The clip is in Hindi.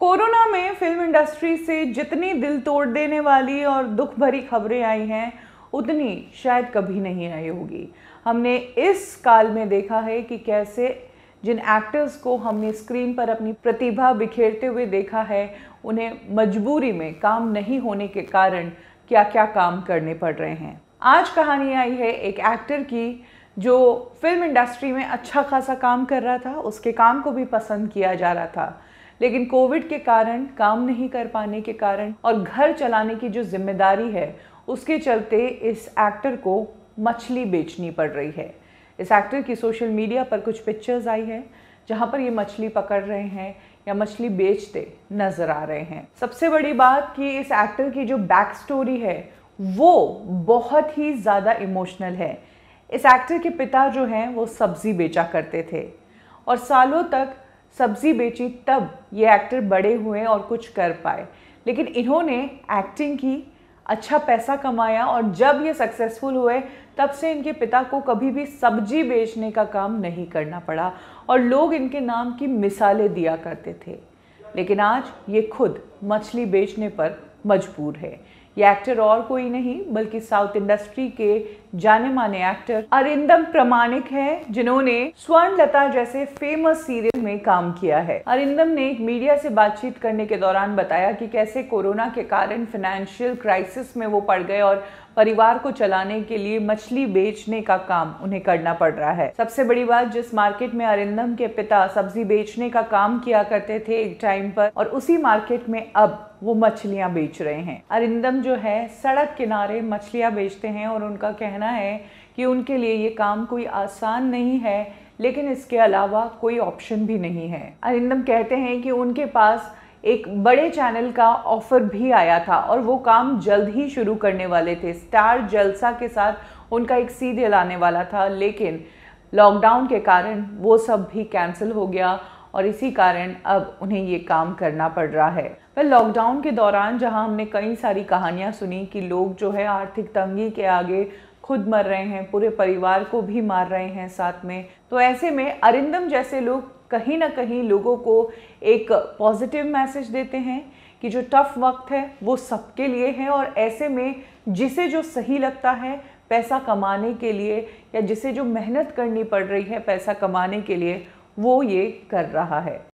कोरोना में फिल्म इंडस्ट्री से जितनी दिल तोड़ देने वाली और दुख भरी खबरें आई हैं उतनी शायद कभी नहीं आई होगी हमने इस काल में देखा है कि कैसे जिन एक्टर्स को हमने स्क्रीन पर अपनी प्रतिभा बिखेरते हुए देखा है उन्हें मजबूरी में काम नहीं होने के कारण क्या क्या काम करने पड़ रहे हैं आज कहानी आई है एक एक्टर की जो फिल्म इंडस्ट्री में अच्छा खासा काम कर रहा था उसके काम को भी पसंद किया जा रहा था लेकिन कोविड के कारण काम नहीं कर पाने के कारण और घर चलाने की जो जिम्मेदारी है उसके चलते इस एक्टर को मछली बेचनी पड़ रही है इस एक्टर की सोशल मीडिया पर कुछ पिक्चर्स आई हैं जहाँ पर ये मछली पकड़ रहे हैं या मछली बेचते नज़र आ रहे हैं सबसे बड़ी बात कि इस एक्टर की जो बैक स्टोरी है वो बहुत ही ज़्यादा इमोशनल है इस एक्टर के पिता जो हैं वो सब्ज़ी बेचा करते थे और सालों तक सब्जी बेची तब ये एक्टर बड़े हुए और कुछ कर पाए लेकिन इन्होंने एक्टिंग की अच्छा पैसा कमाया और जब ये सक्सेसफुल हुए तब से इनके पिता को कभी भी सब्जी बेचने का काम नहीं करना पड़ा और लोग इनके नाम की मिसालें दिया करते थे लेकिन आज ये खुद मछली बेचने पर मजबूर है ये एक्टर और कोई नहीं बल्कि साउथ इंडस्ट्री के जाने माने एक्टर अरिंदम प्रमाणिक हैं जिन्होंने स्वर्ण लता जैसे फेमस सीरियल में काम किया है अरिंदम ने एक मीडिया से बातचीत करने के दौरान बताया कि कैसे कोरोना के कारण फाइनेंशियल क्राइसिस में वो पड़ गए और परिवार को चलाने के लिए मछली बेचने का काम उन्हें करना पड़ रहा है सबसे बड़ी बात जिस मार्केट में अरिंदम के पिता सब्जी बेचने का काम किया करते थे एक टाइम पर और उसी मार्केट में अब वो मछलियां बेच रहे हैं अरिंदम जो है सड़क किनारे मछलियां बेचते हैं और उनका कहना कहना है कि उनके लिए ये काम कोई आसान नहीं है लेकिन इसके अलावा कोई ऑप्शन भी नहीं है अरिंदम कहते हैं कि उनके पास एक बड़े चैनल का ऑफर भी आया था और वो काम जल्द ही शुरू करने वाले थे स्टार जलसा के साथ उनका एक सीरियल आने वाला था लेकिन लॉकडाउन के कारण वो सब भी कैंसिल हो गया और इसी कारण अब उन्हें ये काम करना पड़ रहा है वह लॉकडाउन के दौरान जहां हमने कई सारी कहानियां सुनी कि लोग जो है आर्थिक तंगी के आगे खुद मर रहे हैं पूरे परिवार को भी मार रहे हैं साथ में तो ऐसे में अरिंदम जैसे लोग कहीं ना कहीं लोगों को एक पॉजिटिव मैसेज देते हैं कि जो टफ़ वक्त है वो सबके लिए है और ऐसे में जिसे जो सही लगता है पैसा कमाने के लिए या जिसे जो मेहनत करनी पड़ रही है पैसा कमाने के लिए वो ये कर रहा है